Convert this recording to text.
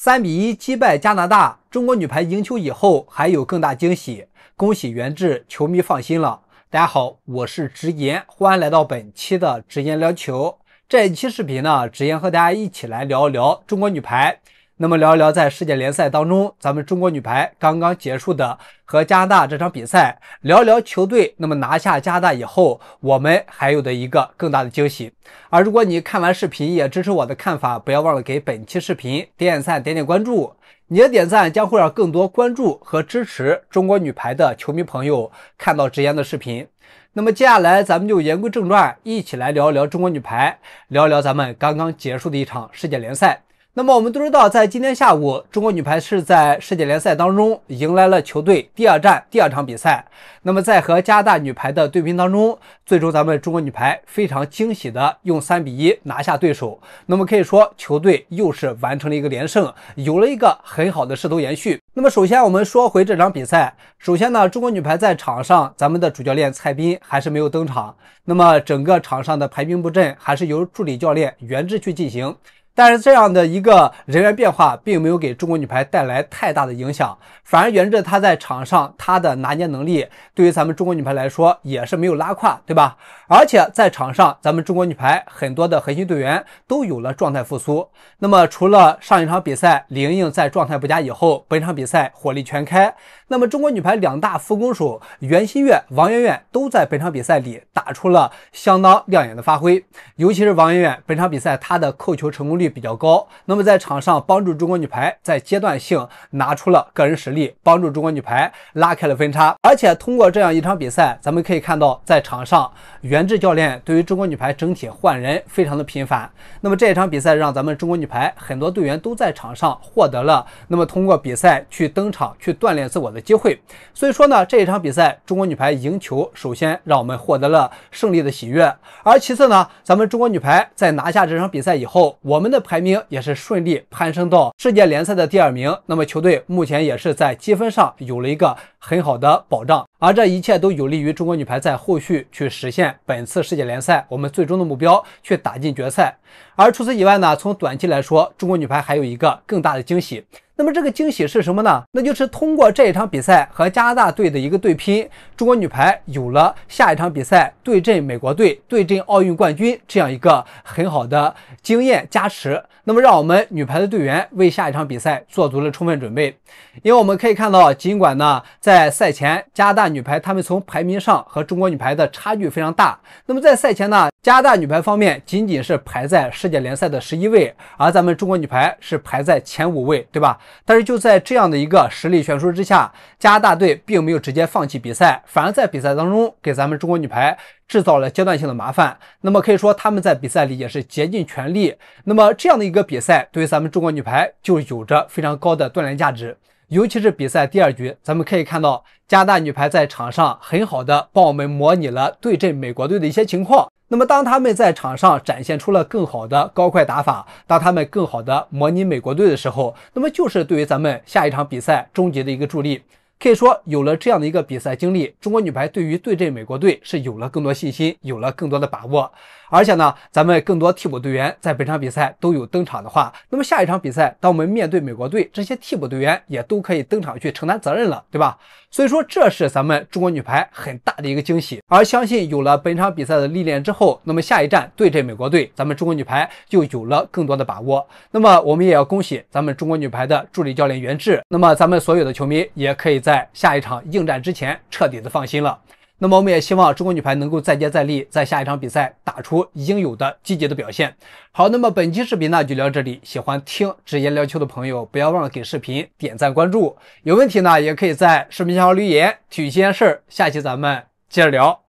三比一击败加拿大，中国女排赢球以后还有更大惊喜，恭喜袁志，球迷放心了。大家好，我是直言，欢迎来到本期的直言聊球。这一期视频呢，直言和大家一起来聊一聊中国女排。那么聊一聊在世界联赛当中，咱们中国女排刚刚结束的和加拿大这场比赛，聊一聊球队。那么拿下加拿大以后，我们还有的一个更大的惊喜。而如果你看完视频也支持我的看法，不要忘了给本期视频点点赞、点点关注。你的点赞将会让更多关注和支持中国女排的球迷朋友看到直言的视频。那么接下来咱们就言归正传，一起来聊一聊中国女排，聊聊咱们刚刚结束的一场世界联赛。那么我们都知道，在今天下午，中国女排是在世界联赛当中迎来了球队第二站第二场比赛。那么在和加拿大女排的对拼当中，最终咱们中国女排非常惊喜的用三比一拿下对手。那么可以说，球队又是完成了一个连胜，有了一个很好的势头延续。那么首先，我们说回这场比赛。首先呢，中国女排在场上，咱们的主教练蔡斌还是没有登场。那么整个场上的排兵布阵，还是由助理教练袁志去进行。但是这样的一个人员变化并没有给中国女排带来太大的影响，反而源自她在场上她的拿捏能力，对于咱们中国女排来说也是没有拉胯，对吧？而且在场上，咱们中国女排很多的核心队员都有了状态复苏。那么除了上一场比赛林颖在状态不佳以后，本场比赛火力全开。那么中国女排两大副攻手袁心玥、王媛媛都在本场比赛里打出了相当亮眼的发挥，尤其是王媛媛本场比赛她的扣球成功率。比较高，那么在场上帮助中国女排在阶段性拿出了个人实力，帮助中国女排拉开了分差。而且通过这样一场比赛，咱们可以看到在场上袁志教练对于中国女排整体换人非常的频繁。那么这一场比赛让咱们中国女排很多队员都在场上获得了那么通过比赛去登场去锻炼自我的机会。所以说呢，这一场比赛中国女排赢球，首先让我们获得了胜利的喜悦，而其次呢，咱们中国女排在拿下这场比赛以后，我们。的排名也是顺利攀升到世界联赛的第二名。那么球队目前也是在积分上有了一个。很好的保障，而这一切都有利于中国女排在后续去实现本次世界联赛我们最终的目标，去打进决赛。而除此以外呢，从短期来说，中国女排还有一个更大的惊喜。那么这个惊喜是什么呢？那就是通过这一场比赛和加拿大队的一个对拼，中国女排有了下一场比赛对阵美国队、对阵奥运冠军这样一个很好的经验加持。那么让我们女排的队员为下一场比赛做足了充分准备，因为我们可以看到，尽管呢。在赛前，加拿大女排她们从排名上和中国女排的差距非常大。那么在赛前呢，加拿大女排方面仅仅是排在世界联赛的十一位，而咱们中国女排是排在前五位，对吧？但是就在这样的一个实力悬殊之下，加拿大队并没有直接放弃比赛，反而在比赛当中给咱们中国女排制造了阶段性的麻烦。那么可以说他们在比赛里也是竭尽全力。那么这样的一个比赛对于咱们中国女排就有着非常高的锻炼价值。尤其是比赛第二局，咱们可以看到，加大女排在场上很好的帮我们模拟了对阵美国队的一些情况。那么，当他们在场上展现出了更好的高快打法，当他们更好的模拟美国队的时候，那么就是对于咱们下一场比赛终极的一个助力。可以说，有了这样的一个比赛经历，中国女排对于对阵美国队是有了更多信心，有了更多的把握。而且呢，咱们更多替补队员在本场比赛都有登场的话，那么下一场比赛，当我们面对美国队，这些替补队员也都可以登场去承担责任了，对吧？所以说，这是咱们中国女排很大的一个惊喜。而相信有了本场比赛的历练之后，那么下一站对阵美国队，咱们中国女排就有了更多的把握。那么我们也要恭喜咱们中国女排的助理教练袁志。那么咱们所有的球迷也可以。在下一场应战之前彻底的放心了。那么我们也希望中国女排能够再接再厉，在下一场比赛打出应有的积极的表现。好，那么本期视频呢就聊这里。喜欢听直言聊球的朋友，不要忘了给视频点赞关注。有问题呢，也可以在视频下方留言。体育这件事，下期咱们接着聊。